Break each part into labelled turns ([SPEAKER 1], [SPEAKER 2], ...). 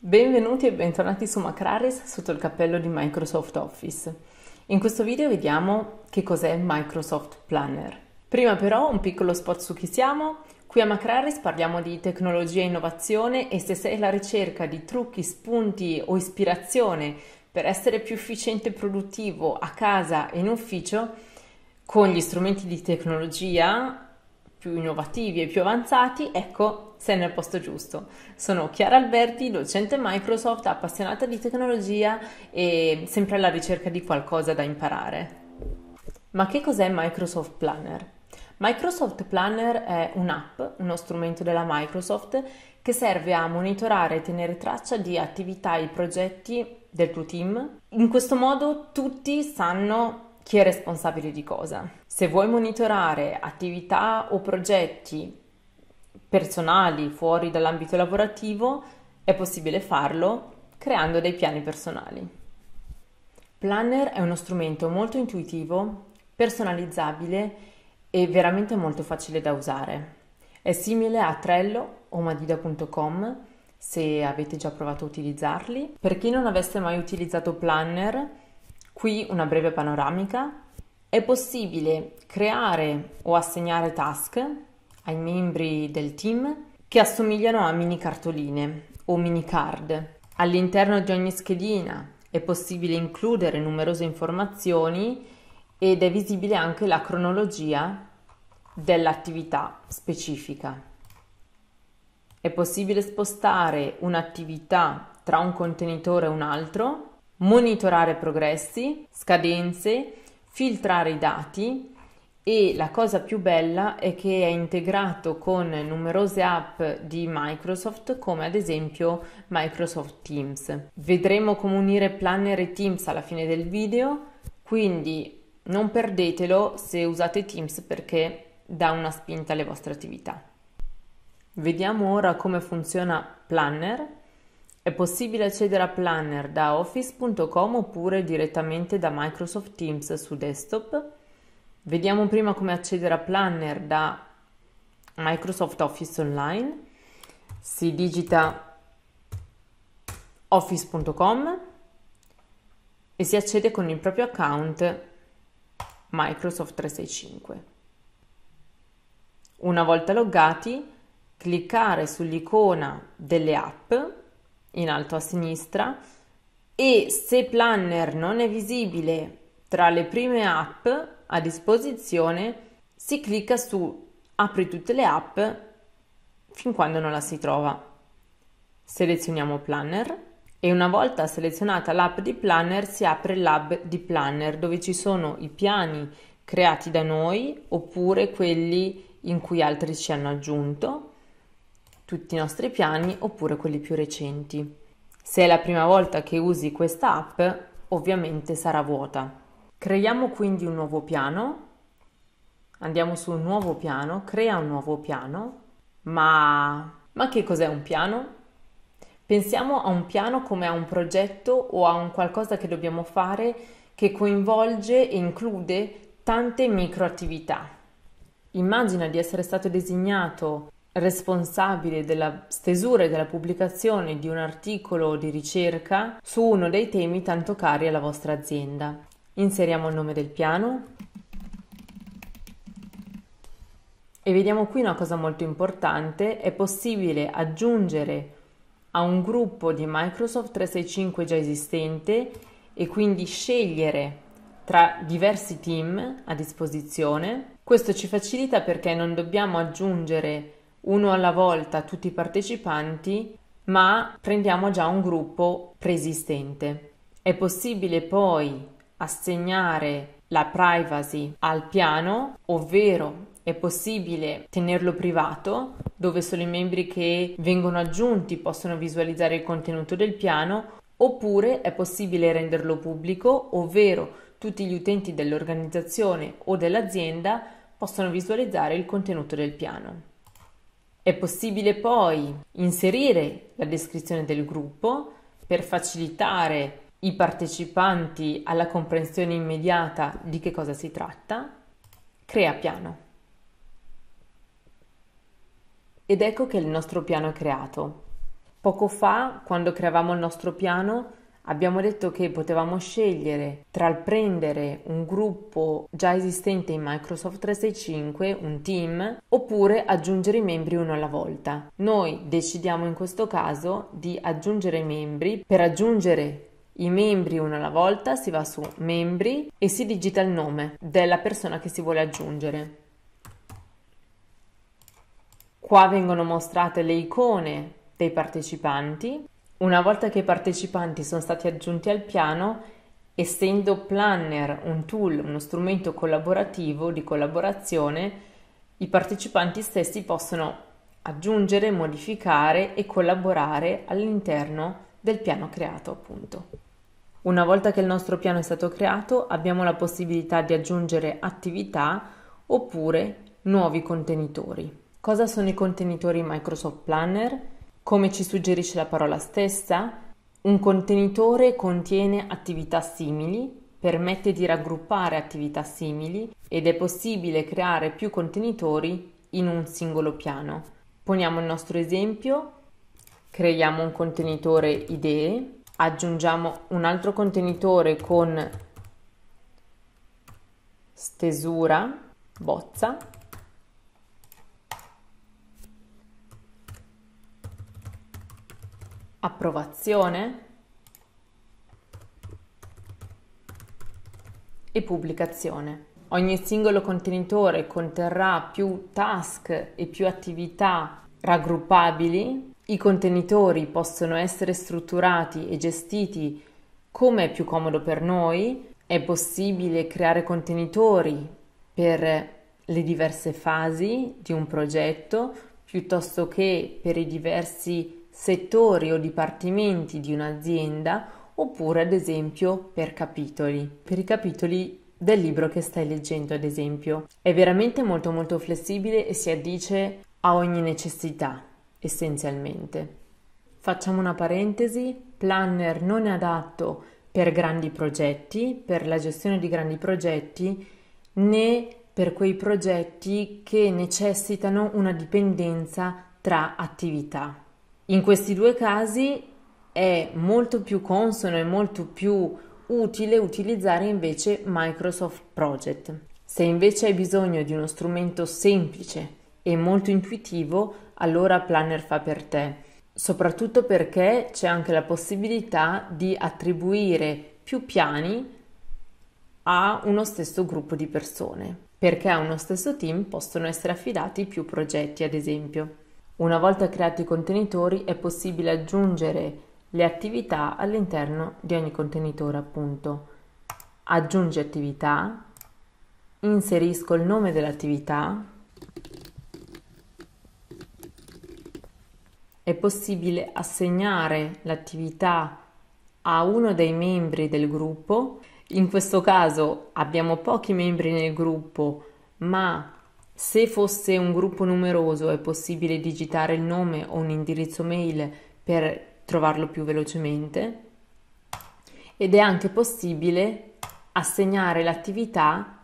[SPEAKER 1] Benvenuti e bentornati su Macraris sotto il cappello di Microsoft Office. In questo video vediamo che cos'è Microsoft Planner. Prima però un piccolo spot su chi siamo. Qui a Macraris parliamo di tecnologia e innovazione e se sei alla ricerca di trucchi, spunti o ispirazione per essere più efficiente e produttivo a casa e in ufficio, con gli strumenti di tecnologia più innovativi e più avanzati, ecco sei nel posto giusto. Sono Chiara Alberti, docente Microsoft, appassionata di tecnologia e sempre alla ricerca di qualcosa da imparare. Ma che cos'è Microsoft Planner? Microsoft Planner è un'app, uno strumento della Microsoft, che serve a monitorare e tenere traccia di attività e progetti del tuo team. In questo modo tutti sanno chi è responsabile di cosa. Se vuoi monitorare attività o progetti personali fuori dall'ambito lavorativo, è possibile farlo creando dei piani personali. Planner è uno strumento molto intuitivo, personalizzabile e veramente molto facile da usare. È simile a Trello o Madida.com se avete già provato a utilizzarli. Per chi non avesse mai utilizzato Planner, qui una breve panoramica. È possibile creare o assegnare task ai membri del team che assomigliano a mini cartoline o mini card. All'interno di ogni schedina è possibile includere numerose informazioni ed è visibile anche la cronologia dell'attività specifica. È possibile spostare un'attività tra un contenitore e un altro, monitorare progressi, scadenze, filtrare i dati e la cosa più bella è che è integrato con numerose app di Microsoft come ad esempio Microsoft Teams. Vedremo come unire Planner e Teams alla fine del video, quindi non perdetelo se usate Teams perché dà una spinta alle vostre attività. Vediamo ora come funziona Planner. È possibile accedere a Planner da office.com oppure direttamente da Microsoft Teams su desktop Vediamo prima come accedere a Planner da Microsoft Office Online. Si digita office.com e si accede con il proprio account Microsoft 365. Una volta loggati, cliccare sull'icona delle app in alto a sinistra e se Planner non è visibile tra le prime app a disposizione, si clicca su apri tutte le app fin quando non la si trova. Selezioniamo Planner e una volta selezionata l'app di Planner si apre l'hub di Planner dove ci sono i piani creati da noi oppure quelli in cui altri ci hanno aggiunto, tutti i nostri piani oppure quelli più recenti. Se è la prima volta che usi questa app, ovviamente sarà vuota. Creiamo quindi un nuovo piano, andiamo su un nuovo piano, crea un nuovo piano, ma, ma che cos'è un piano? Pensiamo a un piano come a un progetto o a un qualcosa che dobbiamo fare che coinvolge e include tante micro attività. Immagina di essere stato designato responsabile della stesura e della pubblicazione di un articolo di ricerca su uno dei temi tanto cari alla vostra azienda. Inseriamo il nome del piano e vediamo qui una cosa molto importante, è possibile aggiungere a un gruppo di Microsoft 365 già esistente e quindi scegliere tra diversi team a disposizione. Questo ci facilita perché non dobbiamo aggiungere uno alla volta tutti i partecipanti, ma prendiamo già un gruppo preesistente. È possibile poi assegnare la privacy al piano, ovvero è possibile tenerlo privato, dove solo i membri che vengono aggiunti possono visualizzare il contenuto del piano, oppure è possibile renderlo pubblico, ovvero tutti gli utenti dell'organizzazione o dell'azienda possono visualizzare il contenuto del piano. È possibile poi inserire la descrizione del gruppo per facilitare i partecipanti alla comprensione immediata di che cosa si tratta, crea piano. Ed ecco che il nostro piano è creato. Poco fa, quando creavamo il nostro piano, abbiamo detto che potevamo scegliere tra il prendere un gruppo già esistente in Microsoft 365, un team, oppure aggiungere i membri uno alla volta. Noi decidiamo in questo caso di aggiungere i membri per aggiungere i membri uno alla volta, si va su membri e si digita il nome della persona che si vuole aggiungere. Qua vengono mostrate le icone dei partecipanti. Una volta che i partecipanti sono stati aggiunti al piano, essendo Planner un tool, uno strumento collaborativo di collaborazione, i partecipanti stessi possono aggiungere, modificare e collaborare all'interno del piano creato, appunto. Una volta che il nostro piano è stato creato, abbiamo la possibilità di aggiungere attività oppure nuovi contenitori. Cosa sono i contenitori Microsoft Planner? Come ci suggerisce la parola stessa, un contenitore contiene attività simili, permette di raggruppare attività simili ed è possibile creare più contenitori in un singolo piano. Poniamo il nostro esempio, creiamo un contenitore idee aggiungiamo un altro contenitore con stesura, bozza, approvazione e pubblicazione. Ogni singolo contenitore conterrà più task e più attività raggruppabili i contenitori possono essere strutturati e gestiti come è più comodo per noi, è possibile creare contenitori per le diverse fasi di un progetto piuttosto che per i diversi settori o dipartimenti di un'azienda oppure ad esempio per capitoli, per i capitoli del libro che stai leggendo ad esempio. È veramente molto molto flessibile e si addice a ogni necessità essenzialmente. Facciamo una parentesi, planner non è adatto per grandi progetti, per la gestione di grandi progetti, né per quei progetti che necessitano una dipendenza tra attività. In questi due casi è molto più consono e molto più utile utilizzare invece Microsoft Project. Se invece hai bisogno di uno strumento semplice e molto intuitivo, allora Planner fa per te, soprattutto perché c'è anche la possibilità di attribuire più piani a uno stesso gruppo di persone, perché a uno stesso team possono essere affidati più progetti, ad esempio. Una volta creati i contenitori è possibile aggiungere le attività all'interno di ogni contenitore, appunto. Aggiungi attività, inserisco il nome dell'attività, è possibile assegnare l'attività a uno dei membri del gruppo. In questo caso abbiamo pochi membri nel gruppo, ma se fosse un gruppo numeroso è possibile digitare il nome o un indirizzo mail per trovarlo più velocemente ed è anche possibile assegnare l'attività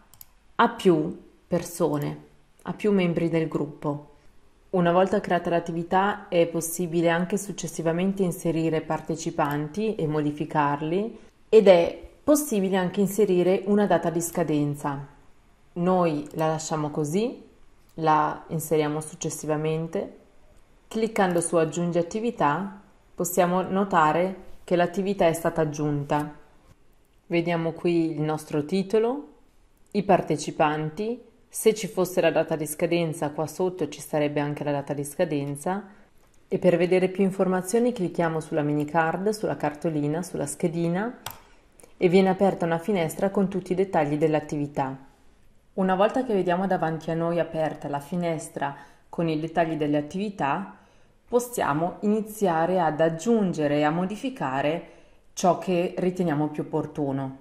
[SPEAKER 1] a più persone, a più membri del gruppo. Una volta creata l'attività è possibile anche successivamente inserire partecipanti e modificarli ed è possibile anche inserire una data di scadenza. Noi la lasciamo così, la inseriamo successivamente. Cliccando su aggiungi attività possiamo notare che l'attività è stata aggiunta. Vediamo qui il nostro titolo, i partecipanti, se ci fosse la data di scadenza qua sotto ci sarebbe anche la data di scadenza e per vedere più informazioni clicchiamo sulla mini card, sulla cartolina, sulla schedina e viene aperta una finestra con tutti i dettagli dell'attività. Una volta che vediamo davanti a noi aperta la finestra con i dettagli delle attività, possiamo iniziare ad aggiungere e a modificare ciò che riteniamo più opportuno.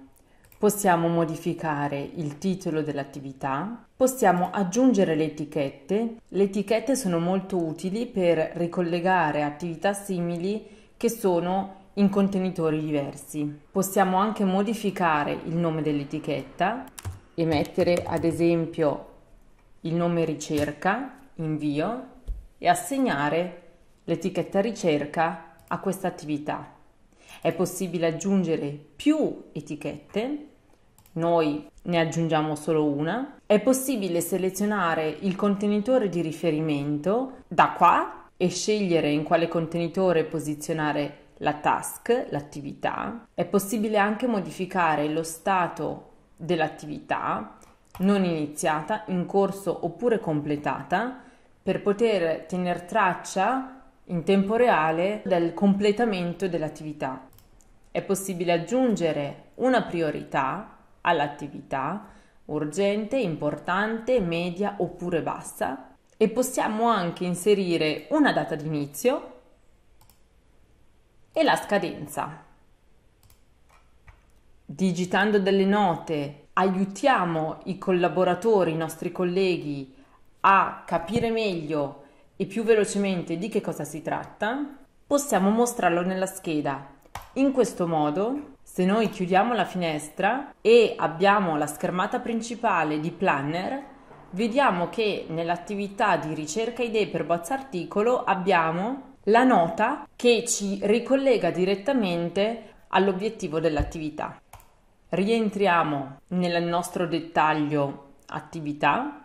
[SPEAKER 1] Possiamo modificare il titolo dell'attività, possiamo aggiungere le etichette. Le etichette sono molto utili per ricollegare attività simili che sono in contenitori diversi. Possiamo anche modificare il nome dell'etichetta e mettere ad esempio il nome ricerca, invio e assegnare l'etichetta ricerca a questa attività. È possibile aggiungere più etichette, noi ne aggiungiamo solo una. È possibile selezionare il contenitore di riferimento da qua e scegliere in quale contenitore posizionare la task, l'attività. È possibile anche modificare lo stato dell'attività non iniziata, in corso oppure completata per poter tenere traccia in tempo reale del completamento dell'attività. È possibile aggiungere una priorità all'attività urgente, importante, media oppure bassa e possiamo anche inserire una data d'inizio e la scadenza. Digitando delle note aiutiamo i collaboratori, i nostri colleghi a capire meglio e più velocemente di che cosa si tratta. Possiamo mostrarlo nella scheda in questo modo, se noi chiudiamo la finestra e abbiamo la schermata principale di Planner, vediamo che nell'attività di ricerca idee per bozza articolo abbiamo la nota che ci ricollega direttamente all'obiettivo dell'attività. Rientriamo nel nostro dettaglio attività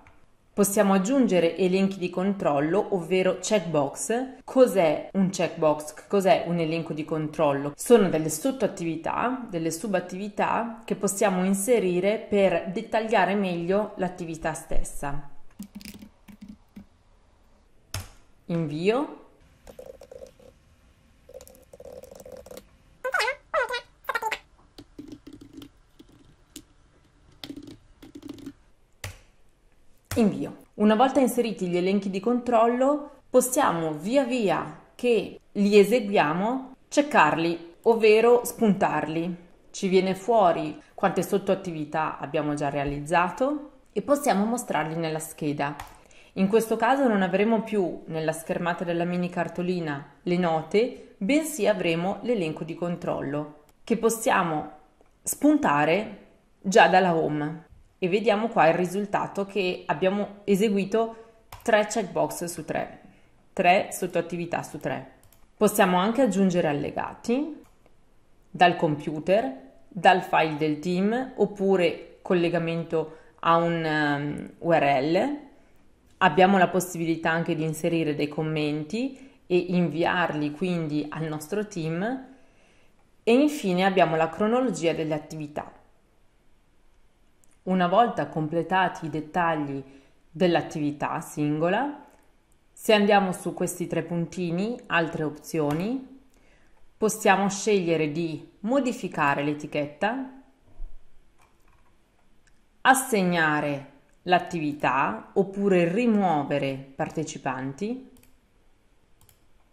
[SPEAKER 1] Possiamo aggiungere elenchi di controllo, ovvero checkbox. Cos'è un checkbox? Cos'è un elenco di controllo? Sono delle sottoattività, delle subattività che possiamo inserire per dettagliare meglio l'attività stessa. Invio invio. Una volta inseriti gli elenchi di controllo, possiamo via via che li eseguiamo checkarli, ovvero spuntarli. Ci viene fuori quante sottoattività abbiamo già realizzato e possiamo mostrarli nella scheda. In questo caso non avremo più nella schermata della mini cartolina le note, bensì avremo l'elenco di controllo che possiamo spuntare già dalla home e vediamo qua il risultato che abbiamo eseguito 3 checkbox su 3, 3 sottoattività su 3. Possiamo anche aggiungere allegati dal computer, dal file del team oppure collegamento a un um, ehm, URL. Abbiamo la possibilità anche di inserire dei commenti e inviarli quindi al nostro team e infine abbiamo la cronologia delle attività. Una volta completati i dettagli dell'attività singola, se andiamo su questi tre puntini, altre opzioni, possiamo scegliere di modificare l'etichetta, assegnare l'attività oppure rimuovere partecipanti.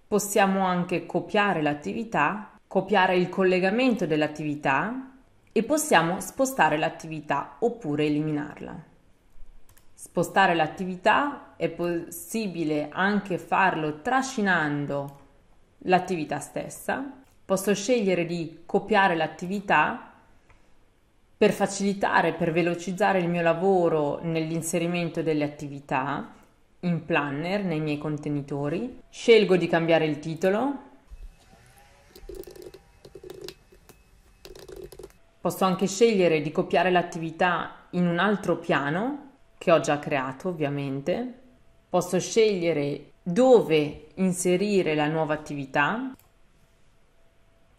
[SPEAKER 1] Possiamo anche copiare l'attività, copiare il collegamento dell'attività e possiamo spostare l'attività oppure eliminarla. Spostare l'attività è possibile anche farlo trascinando l'attività stessa. Posso scegliere di copiare l'attività per facilitare, per velocizzare il mio lavoro nell'inserimento delle attività in planner, nei miei contenitori. Scelgo di cambiare il titolo, Posso anche scegliere di copiare l'attività in un altro piano che ho già creato, ovviamente. Posso scegliere dove inserire la nuova attività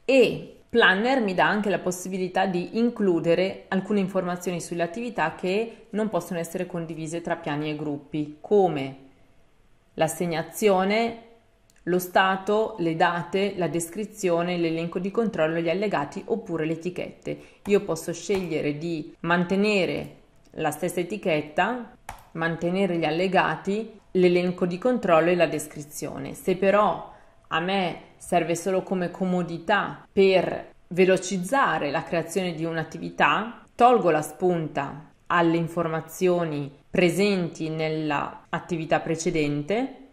[SPEAKER 1] e Planner mi dà anche la possibilità di includere alcune informazioni sulle attività che non possono essere condivise tra piani e gruppi, come l'assegnazione lo stato, le date, la descrizione, l'elenco di controllo, gli allegati oppure le etichette. Io posso scegliere di mantenere la stessa etichetta, mantenere gli allegati, l'elenco di controllo e la descrizione. Se però a me serve solo come comodità per velocizzare la creazione di un'attività, tolgo la spunta alle informazioni presenti nell'attività precedente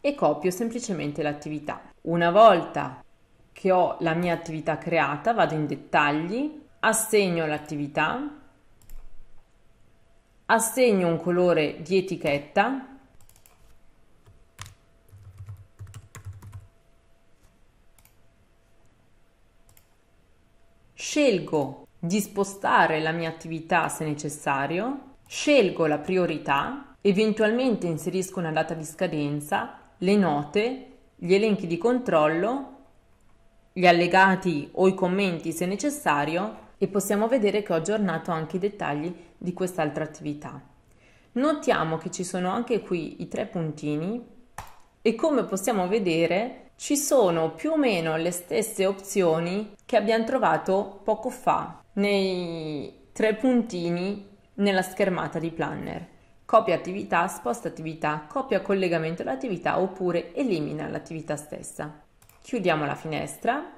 [SPEAKER 1] e copio semplicemente l'attività. Una volta che ho la mia attività creata, vado in dettagli, assegno l'attività, assegno un colore di etichetta scelgo di spostare la mia attività se necessario, scelgo la priorità, eventualmente inserisco una data di scadenza le note, gli elenchi di controllo, gli allegati o i commenti se necessario e possiamo vedere che ho aggiornato anche i dettagli di quest'altra attività. Notiamo che ci sono anche qui i tre puntini e come possiamo vedere ci sono più o meno le stesse opzioni che abbiamo trovato poco fa nei tre puntini nella schermata di planner. Copia attività, sposta attività, copia collegamento all'attività oppure elimina l'attività stessa. Chiudiamo la finestra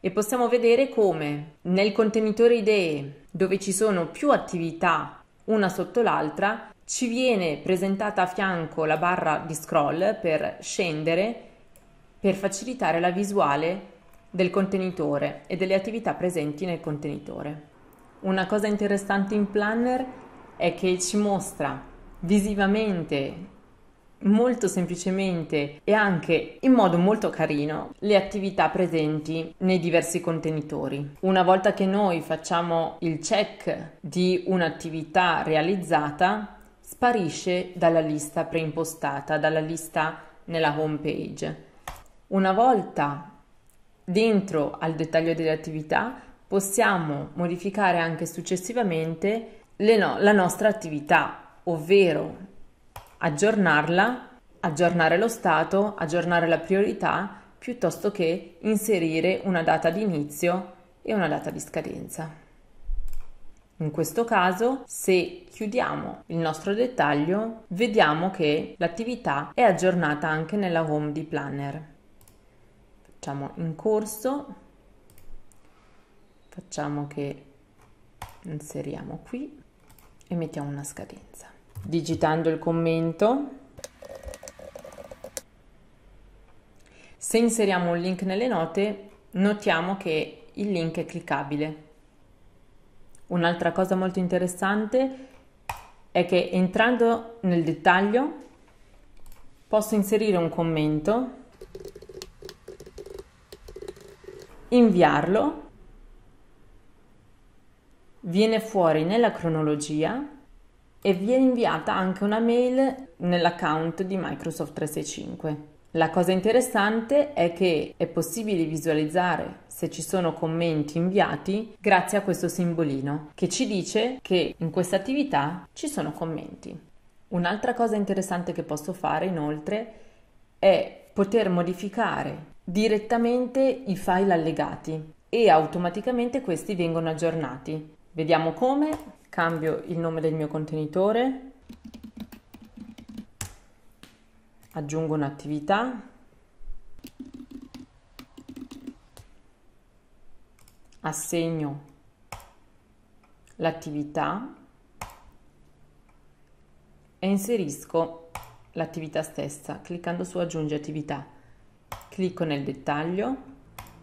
[SPEAKER 1] e possiamo vedere come nel contenitore idee, dove ci sono più attività una sotto l'altra, ci viene presentata a fianco la barra di scroll per scendere per facilitare la visuale del contenitore e delle attività presenti nel contenitore. Una cosa interessante in Planner è è che ci mostra visivamente molto semplicemente e anche in modo molto carino le attività presenti nei diversi contenitori. Una volta che noi facciamo il check di un'attività realizzata, sparisce dalla lista preimpostata, dalla lista nella home page. Una volta dentro al dettaglio delle attività possiamo modificare anche successivamente no- la nostra attività, ovvero aggiornarla, aggiornare lo stato, aggiornare la priorità, piuttosto che inserire una data di inizio e una data di scadenza. In questo caso, se chiudiamo il nostro dettaglio, vediamo che l'attività è aggiornata anche nella home di Planner. Facciamo in corso, facciamo che inseriamo qui e mettiamo una scadenza. Digitando il commento, se inseriamo un link nelle note, notiamo che il link è cliccabile. Un'altra cosa molto interessante è che entrando nel dettaglio posso inserire un commento, inviarlo viene fuori nella cronologia e viene inviata anche una mail nell'account di Microsoft 365. La cosa interessante è che è possibile visualizzare se ci sono commenti inviati grazie a questo simbolino che ci dice che in questa attività ci sono commenti. Un'altra cosa interessante che posso fare inoltre è poter modificare direttamente i file allegati e automaticamente questi vengono aggiornati. Vediamo come. Cambio il nome del mio contenitore. Aggiungo un'attività. Assegno l'attività e inserisco l'attività stessa cliccando su aggiungi attività. Clicco nel dettaglio,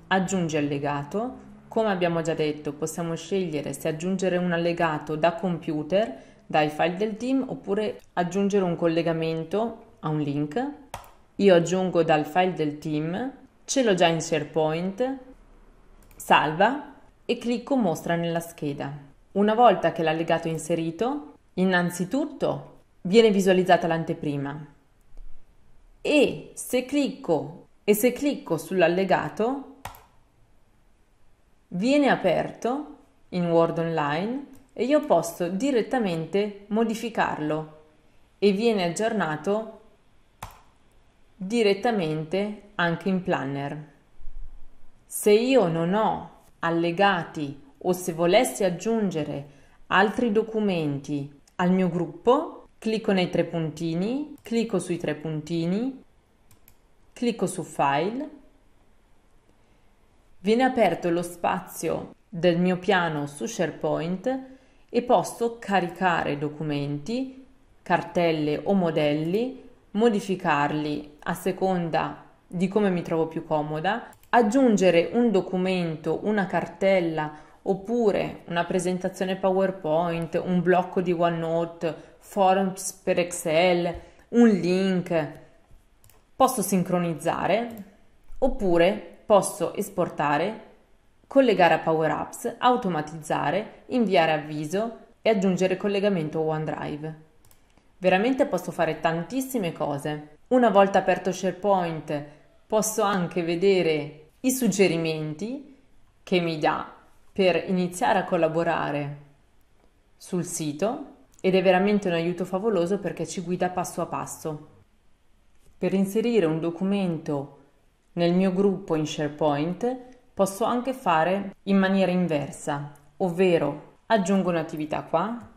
[SPEAKER 1] aggiungi allegato, come abbiamo già detto, possiamo scegliere se aggiungere un allegato da computer, dai file del team, oppure aggiungere un collegamento a un link. Io aggiungo dal file del team, ce l'ho già in SharePoint, salva e clicco mostra nella scheda. Una volta che l'allegato è inserito, innanzitutto viene visualizzata l'anteprima e se clicco, e se clicco sull'allegato viene aperto in Word Online e io posso direttamente modificarlo e viene aggiornato direttamente anche in planner. Se io non ho allegati o se volessi aggiungere altri documenti al mio gruppo, clicco nei tre puntini, clicco sui tre puntini, clicco su file viene aperto lo spazio del mio piano su SharePoint e posso caricare documenti, cartelle o modelli, modificarli a seconda di come mi trovo più comoda, aggiungere un documento, una cartella oppure una presentazione PowerPoint, un blocco di OneNote, forms per Excel, un link. Posso sincronizzare oppure Posso esportare, collegare a Power Apps, automatizzare, inviare avviso e aggiungere collegamento OneDrive. Veramente posso fare tantissime cose. Una volta aperto SharePoint posso anche vedere i suggerimenti che mi dà per iniziare a collaborare sul sito ed è veramente un aiuto favoloso perché ci guida passo a passo. Per inserire un documento nel mio gruppo in SharePoint posso anche fare in maniera inversa, ovvero aggiungo un'attività qua,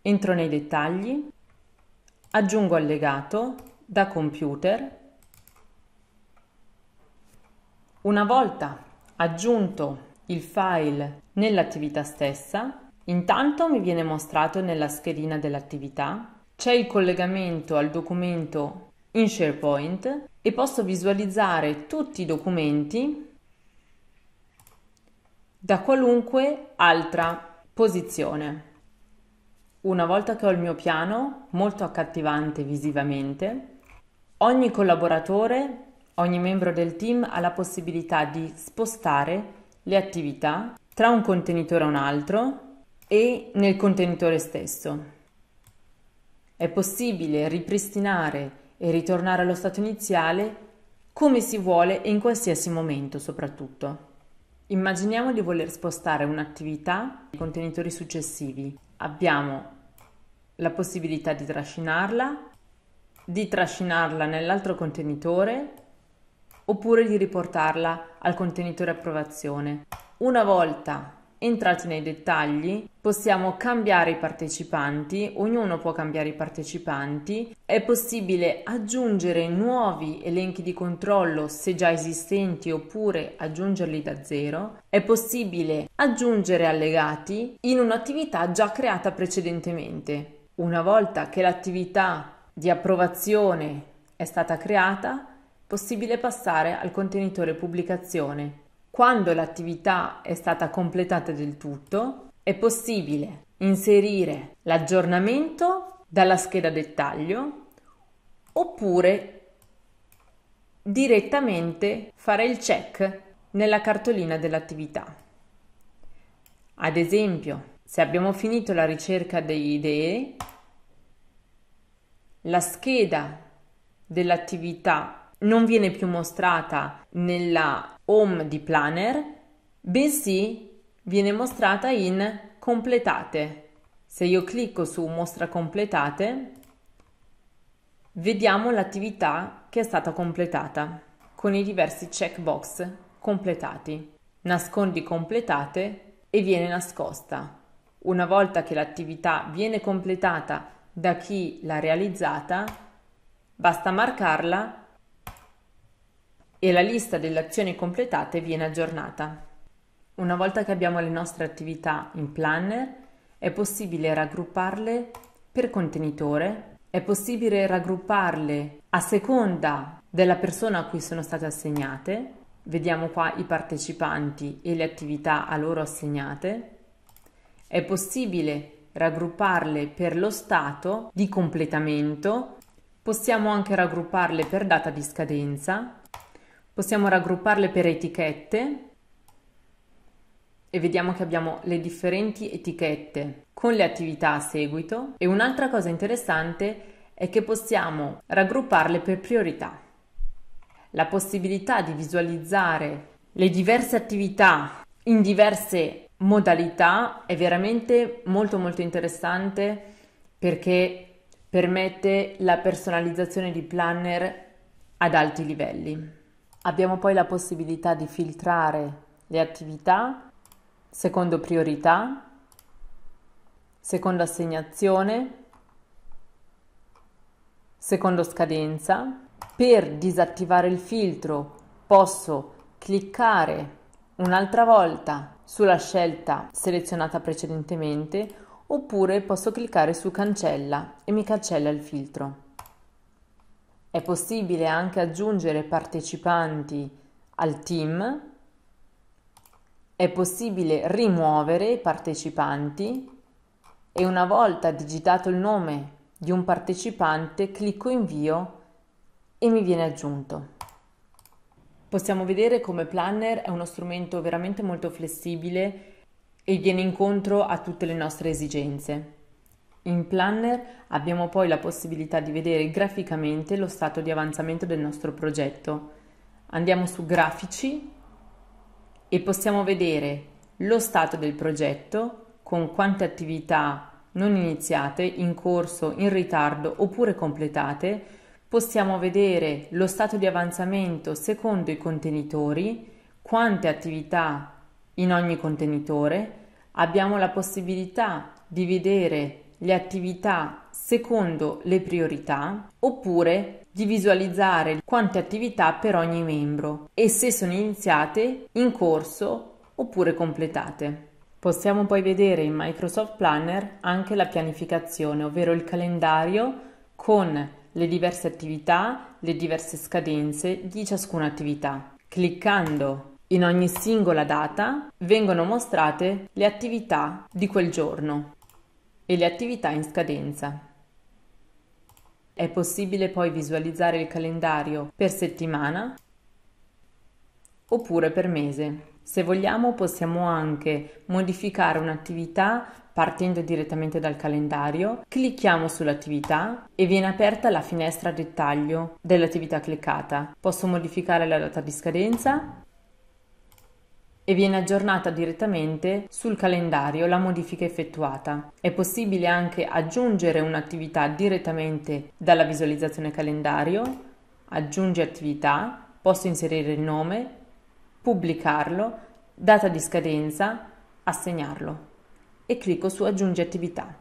[SPEAKER 1] entro nei dettagli, aggiungo allegato da computer. Una volta aggiunto il file nell'attività stessa, intanto mi viene mostrato nella schedina dell'attività c'è il collegamento al documento in SharePoint e posso visualizzare tutti i documenti da qualunque altra posizione. Una volta che ho il mio piano, molto accattivante visivamente, ogni collaboratore, ogni membro del team ha la possibilità di spostare le attività tra un contenitore e un altro e nel contenitore stesso è possibile ripristinare e ritornare allo stato iniziale come si vuole e in qualsiasi momento soprattutto. Immaginiamo di voler spostare un'attività nei contenitori successivi. Abbiamo la possibilità di trascinarla, di trascinarla nell'altro contenitore oppure di riportarla al contenitore approvazione. Una volta entrati nei dettagli, possiamo cambiare i partecipanti, ognuno può cambiare i partecipanti, è possibile aggiungere nuovi elenchi di controllo se già esistenti oppure aggiungerli da zero, è possibile aggiungere allegati in un'attività già creata precedentemente. Una volta che l'attività di approvazione è stata creata, è possibile passare al contenitore pubblicazione quando l'attività è stata completata del tutto, è possibile inserire l'aggiornamento dalla scheda dettaglio oppure direttamente fare il check nella cartolina dell'attività. Ad esempio, se abbiamo finito la ricerca delle idee, la scheda dell'attività non viene più mostrata nella home di planner, bensì viene mostrata in completate. Se io clicco su mostra completate, vediamo l'attività che è stata completata con i diversi checkbox completati. Nascondi completate e viene nascosta. Una volta che l'attività viene completata da chi l'ha realizzata, basta marcarla e la lista delle azioni completate viene aggiornata. Una volta che abbiamo le nostre attività in planner, è possibile raggrupparle per contenitore, è possibile raggrupparle a seconda della persona a cui sono state assegnate, vediamo qua i partecipanti e le attività a loro assegnate, è possibile raggrupparle per lo stato di completamento, possiamo anche raggrupparle per data di scadenza Possiamo raggrupparle per etichette e vediamo che abbiamo le differenti etichette con le attività a seguito e un'altra cosa interessante è che possiamo raggrupparle per priorità. La possibilità di visualizzare le diverse attività in diverse modalità è veramente molto molto interessante perché permette la personalizzazione di planner ad alti livelli. Abbiamo poi la possibilità di filtrare le attività secondo priorità, secondo assegnazione, secondo scadenza. Per disattivare il filtro posso cliccare un'altra volta sulla scelta selezionata precedentemente oppure posso cliccare su cancella e mi cancella il filtro. È possibile anche aggiungere partecipanti al team. È possibile rimuovere i partecipanti e una volta digitato il nome di un partecipante clicco invio e mi viene aggiunto. Possiamo vedere come Planner è uno strumento veramente molto flessibile e viene incontro a tutte le nostre esigenze. In Planner abbiamo poi la possibilità di vedere graficamente lo stato di avanzamento del nostro progetto. Andiamo su Grafici e possiamo vedere lo stato del progetto con quante attività non iniziate, in corso, in ritardo oppure completate. Possiamo vedere lo stato di avanzamento secondo i contenitori, quante attività in ogni contenitore. Abbiamo la possibilità di vedere le attività secondo le priorità oppure di visualizzare quante attività per ogni membro e se sono iniziate, in corso oppure completate. Possiamo poi vedere in Microsoft Planner anche la pianificazione, ovvero il calendario con le diverse attività, le diverse scadenze di ciascuna attività. Cliccando in ogni singola data vengono mostrate le attività di quel giorno e le attività in scadenza. È possibile poi visualizzare il calendario per settimana oppure per mese. Se vogliamo possiamo anche modificare un'attività partendo direttamente dal calendario, clicchiamo sull'attività e viene aperta la finestra dettaglio dell'attività cliccata. Posso modificare la data di scadenza, e viene aggiornata direttamente sul calendario la modifica effettuata. È possibile anche aggiungere un'attività direttamente dalla visualizzazione calendario, aggiungi attività, posso inserire il nome, pubblicarlo, data di scadenza, assegnarlo e clicco su aggiungi attività.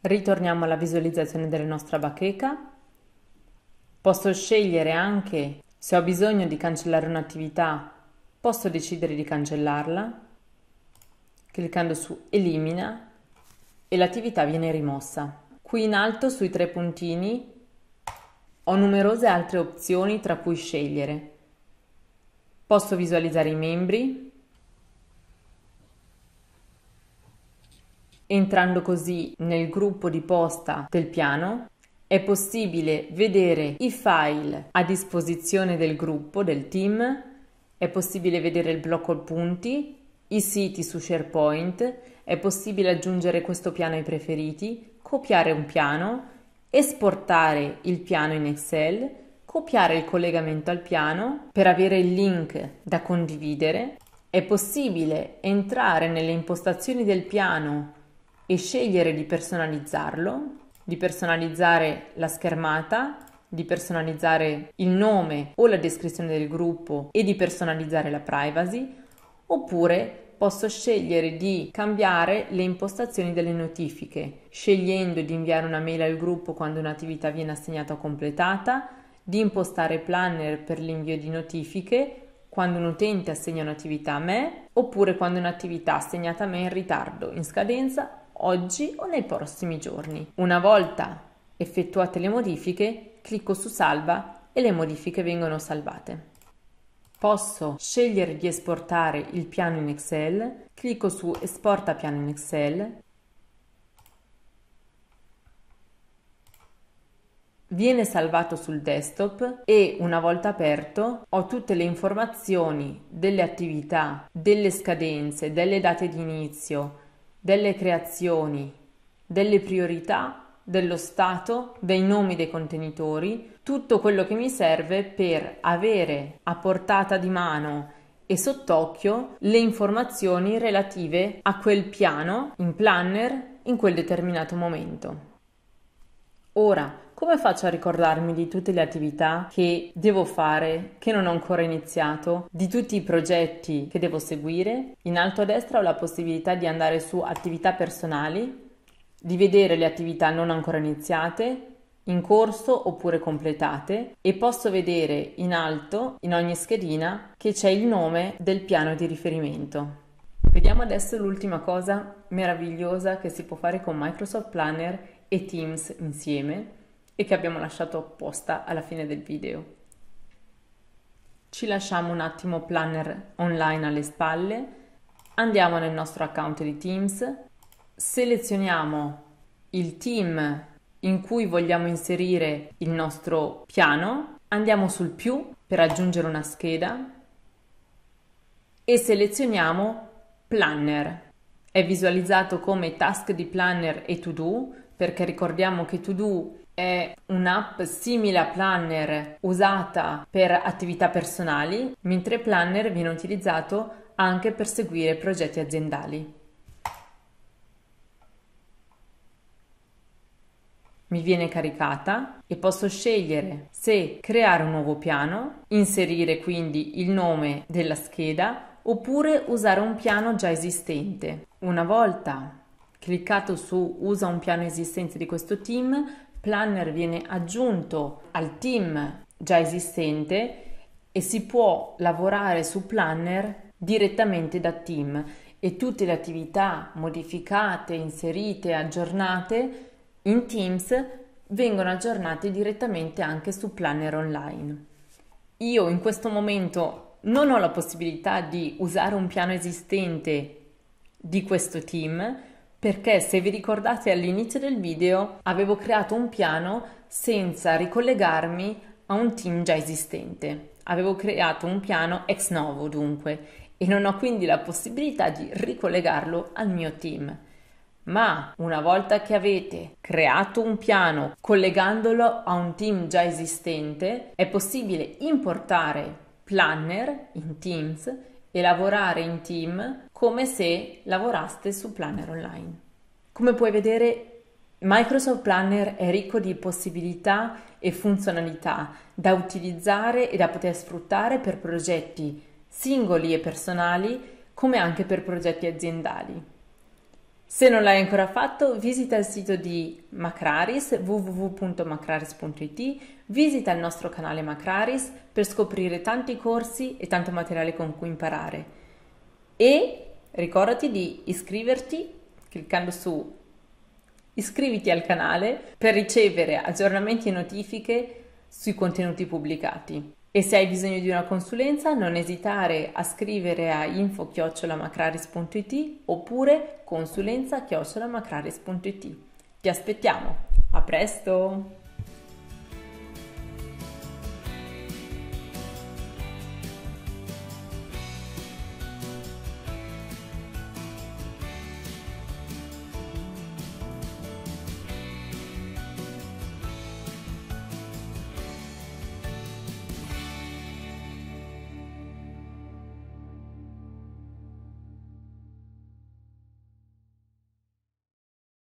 [SPEAKER 1] Ritorniamo alla visualizzazione della nostra bacheca. Posso scegliere anche se ho bisogno di cancellare un'attività Posso decidere di cancellarla cliccando su Elimina e l'attività viene rimossa. Qui in alto sui tre puntini ho numerose altre opzioni tra cui scegliere. Posso visualizzare i membri, entrando così nel gruppo di posta del piano. È possibile vedere i file a disposizione del gruppo, del team, è possibile vedere il blocco punti, i siti su SharePoint, è possibile aggiungere questo piano ai preferiti, copiare un piano, esportare il piano in Excel, copiare il collegamento al piano per avere il link da condividere. È possibile entrare nelle impostazioni del piano e scegliere di personalizzarlo, di personalizzare la schermata, di personalizzare il nome o la descrizione del gruppo e di personalizzare la privacy, oppure posso scegliere di cambiare le impostazioni delle notifiche, scegliendo di inviare una mail al gruppo quando un'attività viene assegnata o completata, di impostare planner per l'invio di notifiche quando un utente assegna un'attività a me, oppure quando un'attività assegnata a me è in ritardo, in scadenza, oggi o nei prossimi giorni. Una volta effettuate le modifiche, Clicco su salva e le modifiche vengono salvate. Posso scegliere di esportare il piano in Excel, clicco su esporta piano in Excel, viene salvato sul desktop e una volta aperto ho tutte le informazioni delle attività, delle scadenze, delle date di inizio, delle creazioni, delle priorità dello stato, dei nomi dei contenitori, tutto quello che mi serve per avere a portata di mano e sott'occhio le informazioni relative a quel piano in planner in quel determinato momento. Ora, come faccio a ricordarmi di tutte le attività che devo fare, che non ho ancora iniziato, di tutti i progetti che devo seguire? In alto a destra ho la possibilità di andare su attività personali di vedere le attività non ancora iniziate, in corso oppure completate e posso vedere in alto in ogni schedina che c'è il nome del piano di riferimento. Vediamo adesso l'ultima cosa meravigliosa che si può fare con Microsoft Planner e Teams insieme e che abbiamo lasciato apposta alla fine del video. Ci lasciamo un attimo Planner online alle spalle, andiamo nel nostro account di Teams selezioniamo il team in cui vogliamo inserire il nostro piano, andiamo sul più per aggiungere una scheda e selezioniamo Planner. È visualizzato come task di Planner e To Do perché ricordiamo che To Do è un'app simile a Planner usata per attività personali, mentre Planner viene utilizzato anche per seguire progetti aziendali. mi viene caricata e posso scegliere se creare un nuovo piano, inserire quindi il nome della scheda oppure usare un piano già esistente. Una volta cliccato su usa un piano esistente di questo team, Planner viene aggiunto al team già esistente e si può lavorare su Planner direttamente da team e tutte le attività modificate, inserite, aggiornate in Teams vengono aggiornati direttamente anche su Planner Online. Io in questo momento non ho la possibilità di usare un piano esistente di questo team perché se vi ricordate all'inizio del video avevo creato un piano senza ricollegarmi a un team già esistente. Avevo creato un piano ex novo dunque e non ho quindi la possibilità di ricollegarlo al mio team. Ma una volta che avete creato un piano collegandolo a un team già esistente, è possibile importare Planner in Teams e lavorare in team come se lavoraste su Planner online. Come puoi vedere, Microsoft Planner è ricco di possibilità e funzionalità da utilizzare e da poter sfruttare per progetti singoli e personali, come anche per progetti aziendali. Se non l'hai ancora fatto, visita il sito di Macraris www.macraris.it, visita il nostro canale Macraris per scoprire tanti corsi e tanto materiale con cui imparare. E ricordati di iscriverti cliccando su iscriviti al canale per ricevere aggiornamenti e notifiche sui contenuti pubblicati. E se hai bisogno di una consulenza non esitare a scrivere a info-macraris.it oppure consulenza-macraris.it. Ti aspettiamo! A presto!